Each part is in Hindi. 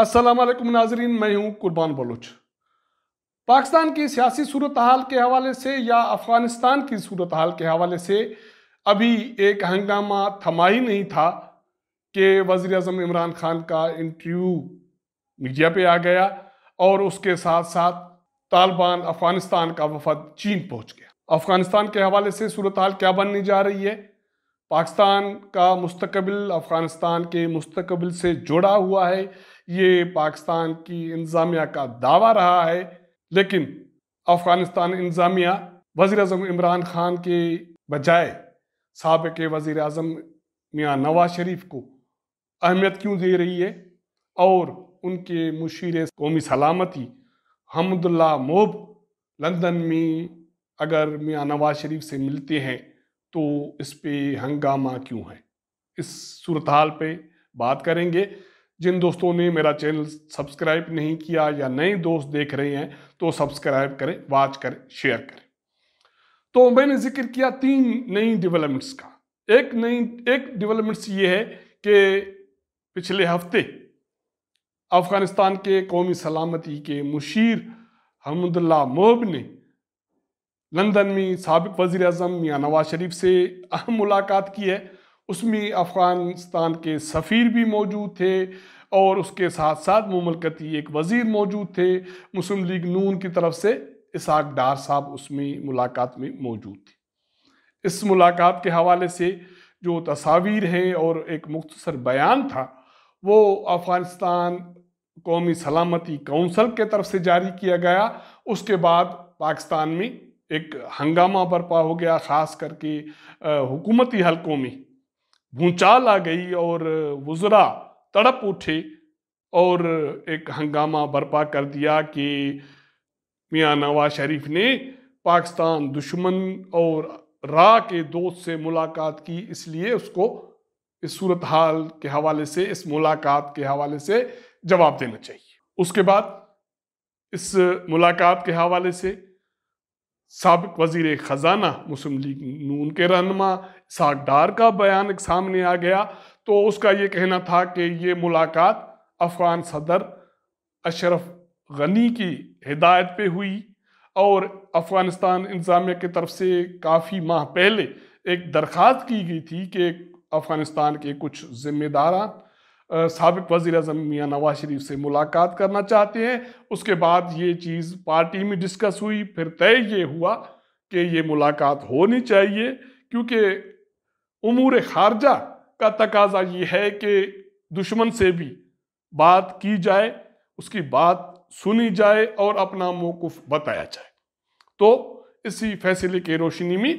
असलम नाजरीन मैं हूं कुर्बान बलूच पाकिस्तान की सियासी सूरत हाल के हवाले से या अफ़गानिस्तान की सूरत हाल के हवाले से अभी एक हंगामा थमा ही नहीं था कि वज़ी अजम इमरान खान का इंटरव्यू मीडिया पे आ गया और उसके साथ साथ तालिबान अफ़गानिस्तान का वफद चीन पहुंच गया अफ़गानिस्तान के हवाले से सूरत हाल क्या बनने जा रही है पाकिस्तान का मुस्तबिल अफ़गानिस्तान के मुस्तबिल से जुड़ा हुआ है ये पाकिस्तान की इंतज़ामिया का दावा रहा है लेकिन अफगानिस्तान इंतज़ामिया वज़ी अजम इमरान खान के बजाय सबक वज़ी अजम मियाँ नवाज शरीफ को अहमियत क्यों दे रही है और उनके मुशीर कौमी सलामती हमदुल्ला मोब लंदन में अगर मियाँ नवाज शरीफ से मिलते हैं तो इस पर हंगामा क्यों है इस सूरत हाल पर बात करेंगे जिन दोस्तों ने मेरा चैनल सब्सक्राइब नहीं किया या नए दोस्त देख रहे हैं तो सब्सक्राइब करें वाच करें शेयर करें तो मैंने जिक्र किया तीन नई डेवलपमेंट्स का एक नई एक डेवलपमेंट्स ये है कि पिछले हफ्ते अफगानिस्तान के कौमी सलामती के मुशीर हमदुल्ला मोहब ने लंदन में सबक वज़ी अजम मियाँ नवाज शरीफ से अहम मुलाकात की है उसमें अफ़गानिस्तान के सफ़ीर भी मौजूद थे और उसके साथ साथ ममलकती एक वज़ीर मौजूद थे मुस्लिम लीग नून की तरफ से इसाक डार साहब उसमें मुलाकात में मौजूद थे इस मुलाकात के हवाले से जो तस्वीर हैं और एक मुख्तर बयान था वो अफ़गानिस्तान कौमी सलामती कौंसल के तरफ से जारी किया गया उसके बाद पाकिस्तान में एक हंगामा बर्पा हो गया ख़ास करके हुकूमती हलकों में भूचाल आ गई और वजरा तड़प उठे और एक हंगामा बर्पा कर दिया कि मियाँ नवाज शरीफ ने पाकिस्तान दुश्मन और रा के दोस्त से मुलाकात की इसलिए उसको इस सूरत हाल के हवाले से इस मुलाकात के हवाले से जवाब देना चाहिए उसके बाद इस मुलाकात के हवाले से सबक वजीर ख़जाना मुस्लिम लीग नून के रहनमा साग डार का बयान एक सामने आ गया तो उसका ये कहना था कि ये मुलाकात अफ़गान सदर अशरफ गनी की हिदायत पे हुई और अफ़गानिस्तान इंतज़ामिया की तरफ से काफ़ी माह पहले एक दरख्वास्त की गई थी कि अफ़गानिस्तान के कुछ ज़िम्मेदारान सबक वज़ी अजम मियाँ नवाज शरीफ से मुलाकात करना चाहते हैं उसके बाद ये चीज़ पार्टी में डिस्कस हुई फिर तय ये हुआ कि ये मुलाकात होनी चाहिए क्योंकि उमूर खारजा का तकाजा ये है कि दुश्मन से भी बात की जाए उसकी बात सुनी जाए और अपना मौकुफ़ बताया जाए तो इसी फैसले के रोशनी में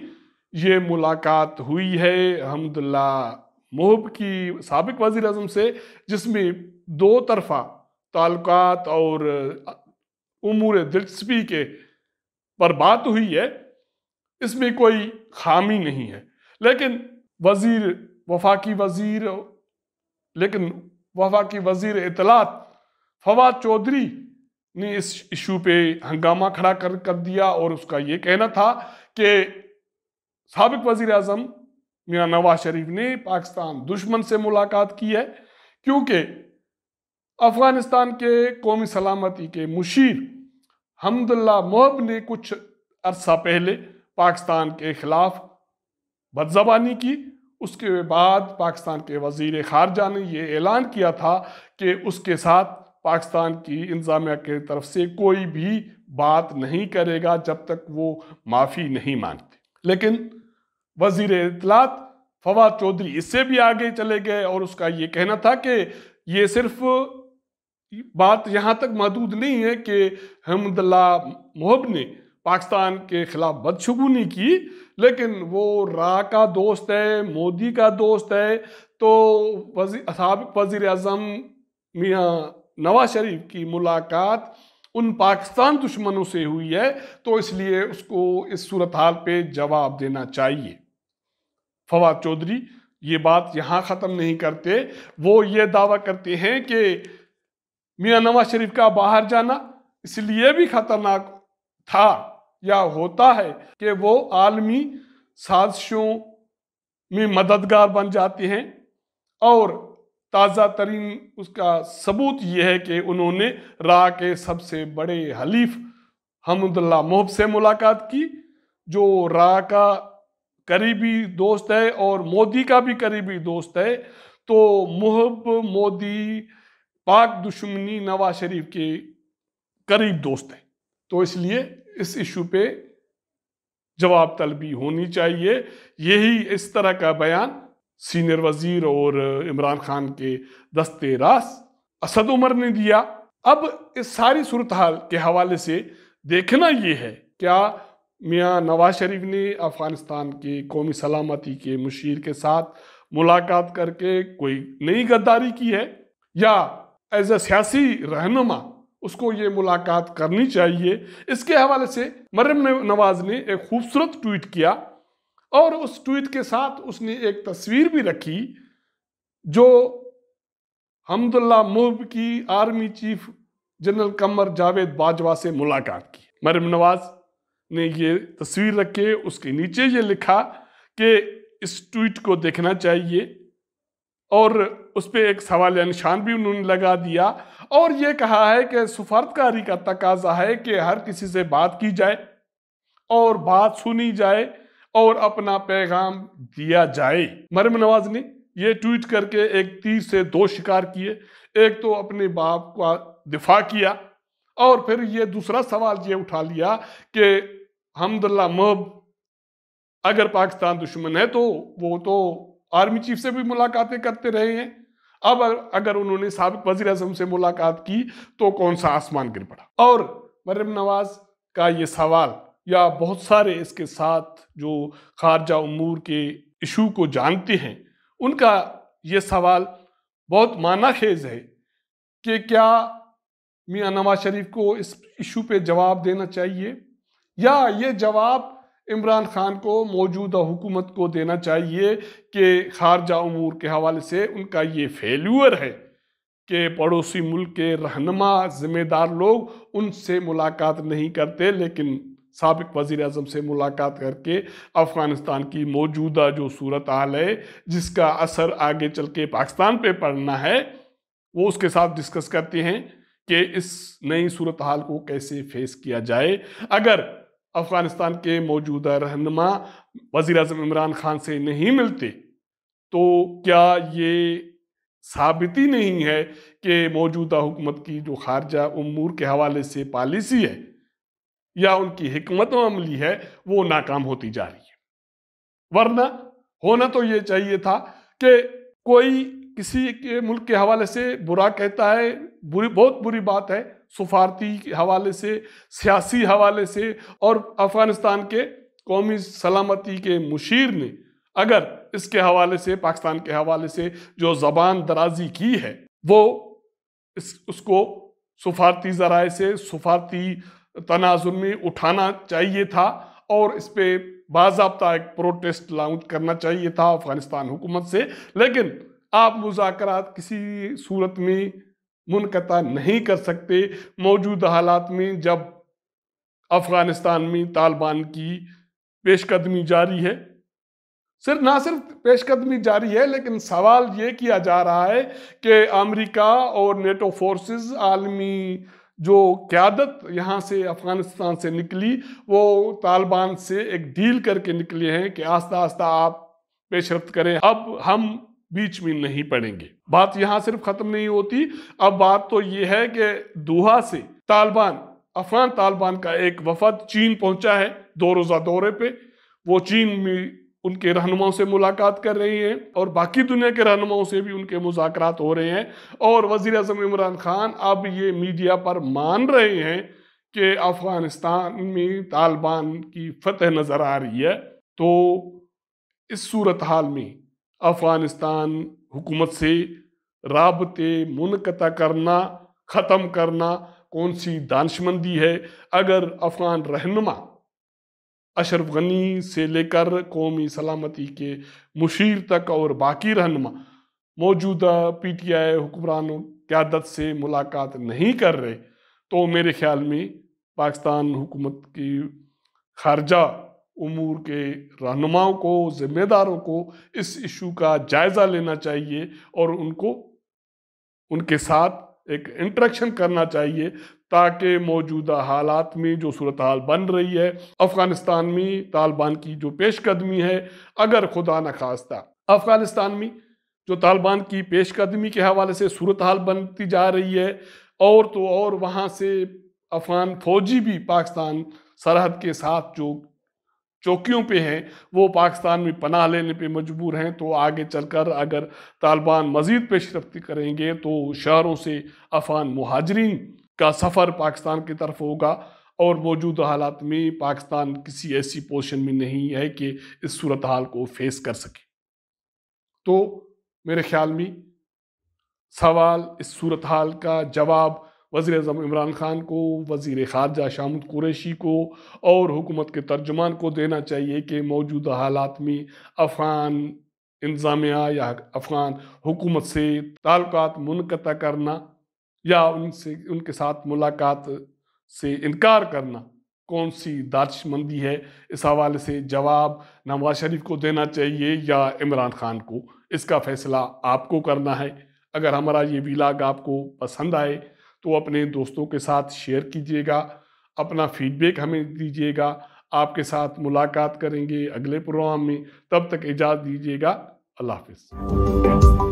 ये मुलाकात हुई है हमदुल्ला मोहब की सबक वज़ी अजम से जिसमें दो तरफा ताल्लुकात और उमूर दिलचस्पी के पर बात हुई है इसमें कोई खामी नहीं है लेकिन वजीर वफाकी वजीर लेकिन वफाकी वजीर इतलात फवाद चौधरी ने इस इशू पे हंगामा खड़ा कर कर दिया और उसका ये कहना था कि सबक वज़ी अजम मियाँ नवाज शरीफ ने पाकिस्तान दुश्मन से मुलाकात की है क्योंकि अफगानिस्तान के कौमी सलामती के मुशीर हमदुल्ला मोहब ने कुछ अरसा पहले पाकिस्तान के खिलाफ बदजबानी की उसके बाद पाकिस्तान के वजीर खारजा ने यह ऐलान किया था कि उसके साथ पाकिस्तान की इंतजामिया की तरफ से कोई भी बात नहीं करेगा जब तक वो माफ़ी नहीं मांगती लेकिन वजीर इतलात फवाद चौधरी इससे भी आगे चले गए और उसका ये कहना था कि ये सिर्फ बात यहाँ तक महदूद नहीं है कि हमदल्ला मोहब ने पाकिस्तान के खिलाफ बदशगुनी की लेकिन वो रा का दोस्त है मोदी का दोस्त है तो वजी सबक वजीर अजम मियाँ नवाज शरीफ की मुलाकात उन पाकिस्तान दुश्मनों से हुई है तो इसलिए उसको इस सूरत हाल पर जवाब देना चाहिए फवाद चौधरी ये बात यहाँ ख़त्म नहीं करते वो ये दावा करते हैं कि मियाँ नवाज शरीफ का बाहर जाना इसलिए भी खतरनाक था या होता है कि वो आलमी साजिशों में मददगार बन जाते हैं और ताज़ा तरीन उसका सबूत यह है कि उन्होंने रा के सबसे बड़े हलीफ हमदुल्ला मोहब से मुलाकात की जो रा का करीबी दोस्त है और मोदी का भी करीबी दोस्त है तो मुहब मोदी पाक दुश्मनी नवाज शरीफ के करीब दोस्त है तो इसलिए इस इशू पे जवाब तलबी होनी चाहिए यही इस तरह का बयान सीनियर वजीर और इमरान खान के दस्ते रास असद उमर ने दिया अब इस सारी सूरत हाल के हवाले से देखना यह है क्या मियाँ नवाज शरीफ ने अफगानिस्तान के कौमी सलामती के मुशीर के साथ मुलाकात करके कोई नई गद्दारी की है या एज ए सियासी रहनुमा उसको ये मुलाकात करनी चाहिए इसके हवाले से मरम नवाज ने एक खूबसूरत ट्वीट किया और उस ट्वीट के साथ उसने एक तस्वीर भी रखी जो हमदुल्ला मुब की army chief general Qamar Javed Bajwa से मुलाकात की मरम नवाज़ ने ये तस्वीर रख के उसके नीचे ये लिखा कि इस ट्वीट को देखना चाहिए और उस पर एक सवाल निशान भी उन्होंने लगा दिया और ये कहा है कि सफारतकारी का तकाजा है कि हर किसी से बात की जाए और बात सुनी जाए और अपना पैगाम दिया जाए मरम नवाज ने ये ट्वीट करके एक तीर से दो शिकार किए एक तो अपने बाप का दिफा किया और फिर ये दूसरा सवाल ये उठा लिया कि हमदल्ला मब अगर पाकिस्तान दुश्मन है तो वो तो आर्मी चीफ से भी मुलाकातें करते रहे हैं अब अगर उन्होंने सबक वज़ी अजम से मुलाकात की तो कौन सा आसमान गिर पड़ा और मरम नवाज का ये सवाल या बहुत सारे इसके साथ जो खारजा उमूर के इशू को जानते हैं उनका ये सवाल बहुत माना खेज है कि क्या मियाँ नवाज शरीफ को इस इशू पे जवाब देना चाहिए या ये जवाब इमरान खान को मौजूदा हुकूमत को देना चाहिए कि खारजा अमूर के हवाले से उनका ये फेल्यूर है कि पड़ोसी मुल्क के रहनमा जिम्मेदार लोग उनसे मुलाकात नहीं करते लेकिन सबक वज़ी अजम से मुलाकात करके अफ़गानिस्तान की मौजूदा जो सूरत हाल है जिसका असर आगे चल के पाकिस्तान पर पड़ना है वो उसके साथ डिस्कस करते हैं कि इस नई सूरत हाल को कैसे फेस किया जाए अगर अफगानिस्तान के मौजूदा रहनमा वजीर अजम इमरान खान से नहीं मिलते तो क्या ये साबित ही नहीं है कि मौजूदा हुकूमत की जो खारजा उमूर के हवाले से पॉलिसी है या उनकी हमत अमली है वो नाकाम होती जा रही है वरना होना तो ये चाहिए था कि कोई किसी के मुल्क के हवाले से बुरा कहता है बुरी बहुत बुरी बात है सफारती के हवाले से सियासी हवाले से और अफगानिस्तान के कौमी सलामती के मुशीर ने अगर इसके हवाले से पाकिस्तान के हवाले से जो जबान दराजी की है वो इस उसको सफारती ज़रा से सफारती तनाजुर में उठाना चाहिए था और इस पर बाबा एक प्रोटेस्ट लॉन्च करना चाहिए था अफगानिस्तान हुकूमत से लेकिन आप मुजाकर किसी सूरत में मुनकता नहीं कर सकते मौजूद हालात में जब अफगानिस्तान में तालिबान की पेशकदमी जारी है सिर्फ ना सिर्फ पेशकदमी जारी है लेकिन सवाल ये किया जा रहा है कि अमेरिका और नेटो फोर्सेस आलमी जो क्यादत यहाँ से अफ़गानिस्तान से निकली वो तालिबान से एक डील करके निकले हैं कि आस्ता आस्ता आप पेशरफ करें अब हम बीच में नहीं पड़ेंगे बात यहां सिर्फ खत्म नहीं होती अब बात तो यह है कि दोहा से तालिबान अफगान तालिबान का एक वफद चीन पहुंचा है दो रोजा दौरे पे वो चीन में उनके रहनुमाओं से मुलाकात कर रही हैं और बाकी दुनिया के रहनुमाओं से भी उनके मुजाकर हो रहे हैं और वजीर अजम इमरान खान अब ये मीडिया पर मान रहे हैं कि अफगानिस्तान में तालिबान की फतह नज़र आ रही है तो इस सूरत हाल में अफगानिस्तान हुकूमत से रबते मुनकता करना ख़त्म करना कौन सी दानशमंदी है अगर अफगान रहनुमा अशरफ गनी से लेकर कौमी सलामती के मुशीर तक और बाकी रहनमा मौजूदा पी टी आई हुक्मरानों क्यादत से मुलाकात नहीं कर रहे तो मेरे ख्याल में पाकिस्तान हुकूमत की खारजा उमूर के रहनुमाओं को जिम्मेदारों को इस इशू का जायज़ा लेना चाहिए और उनको उनके साथ एक इंट्रैक्शन करना चाहिए ताकि मौजूदा हालात में जो सूरत हाल बन रही है अफ़गानिस्तान में तालिबान की जो पेशकदमी है अगर खुदा न खास्ता अफ़गानिस्तान में जो तालिबान की पेशकदमी के हवाले से सूरत हाल बनती जा रही है और तो और वहाँ से अफगान फौजी भी पाकिस्तान सरहद के साथ जो चौकियों पे हैं वो पाकिस्तान में पनाह लेने पे मजबूर हैं तो आगे चलकर अगर तालिबान मज़ीद पेशरफ़्ती करेंगे तो शहरों से अफान महाजरीन का सफ़र पाकिस्तान की तरफ होगा और मौजूदा हालात में पाकिस्तान किसी ऐसी पोजिशन में नहीं है कि इस सूरत हाल को फेस कर सके तो मेरे ख्याल में सवाल इस सूरत हाल का जवाब वज़ी अजम इमरान ख़ान को वज़ी ख़ारजा शामुद कुरैशी को और हुकूमत के तर्जुमान को देना चाहिए कि मौजूदा हालात में अफ़गान इंतज़ामिया या अफ़गान हुकूमत से ताल्लुक मुनक़ करना या उनसे उनके साथ मुलाकात से इनकार करना कौन सी दाशमंदी है इस हवाले से जवाब नवाज शरीफ को देना चाहिए या इमरान खान को इसका फैसला आपको करना है अगर हमारा ये विलाग आपको पसंद आए तो अपने दोस्तों के साथ शेयर कीजिएगा अपना फीडबैक हमें दीजिएगा आपके साथ मुलाकात करेंगे अगले प्रोग्राम में तब तक इजाज़त दीजिएगा अल्लाह हाफिज़